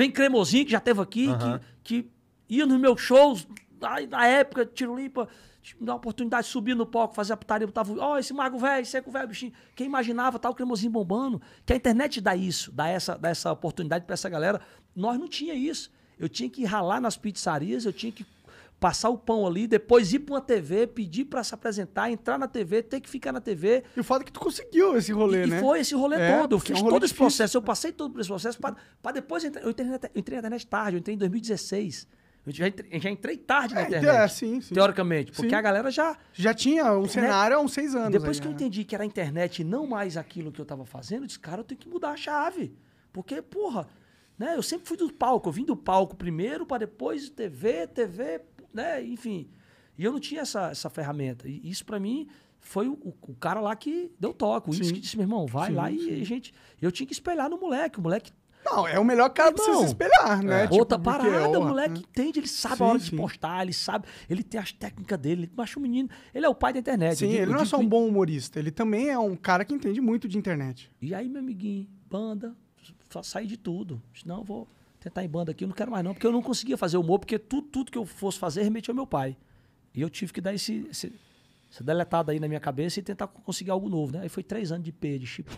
Vem cremosinho que já teve aqui, que, que ia nos meus shows, na, época, tiro limpa, me tipo, dá uma oportunidade de subir no palco, fazer a putaria, tava ó, oh, esse mago velho, seco velho, bichinho. Quem imaginava tá o cremosinho bombando? Que a internet dá isso, dá essa, dá essa oportunidade para essa galera. Nós não tinha isso. Eu tinha que ralar nas pizzarias, eu tinha que passar o pão ali, depois ir para uma TV, pedir para se apresentar, entrar na TV, ter que ficar na TV. E o fato é que tu conseguiu esse rolê, e, né? E foi esse rolê é, todo. Eu é fiz é um todo esse processo, eu passei todo esse processo para depois entrar. Eu entrei, na, eu entrei na internet tarde, eu entrei em 2016. Eu já entrei, já entrei tarde na é, internet. É, sim, sim. Teoricamente, porque sim. a galera já. Já tinha um cenário há uns seis anos. Depois aí, que né? eu entendi que era a internet e não mais aquilo que eu estava fazendo, eu disse, cara, eu tenho que mudar a chave. Porque, porra, né? Eu sempre fui do palco, eu vim do palco primeiro para depois TV, TV, né, enfim. E eu não tinha essa, essa ferramenta. E isso para mim foi o, o, cara lá que deu toque. O que disse, meu irmão, vai sim, lá sim. e a gente. Eu tinha que espelhar no moleque. O moleque. Não, é o melhor cara irmão, pra você se espelhar, né? É. Tipo, Outra é parada, é, o moleque né? entende, ele sabe sim, a postar, ele sabe, ele tem as técnicas dele, mas o menino, ele é o pai da internet. Sim, digo, ele não é só um bom humorista, ele também é um cara que entende muito de internet. E aí, meu amiguinho, banda, sair de tudo, senão eu vou tentar tá em banda aqui, eu não quero mais não, porque eu não conseguia fazer humor, porque tudo, tudo que eu fosse fazer remetia ao meu pai. E eu tive que dar esse, esse, essa deletada aí na minha cabeça e tentar conseguir algo novo, né? Aí foi três anos de P, de chip.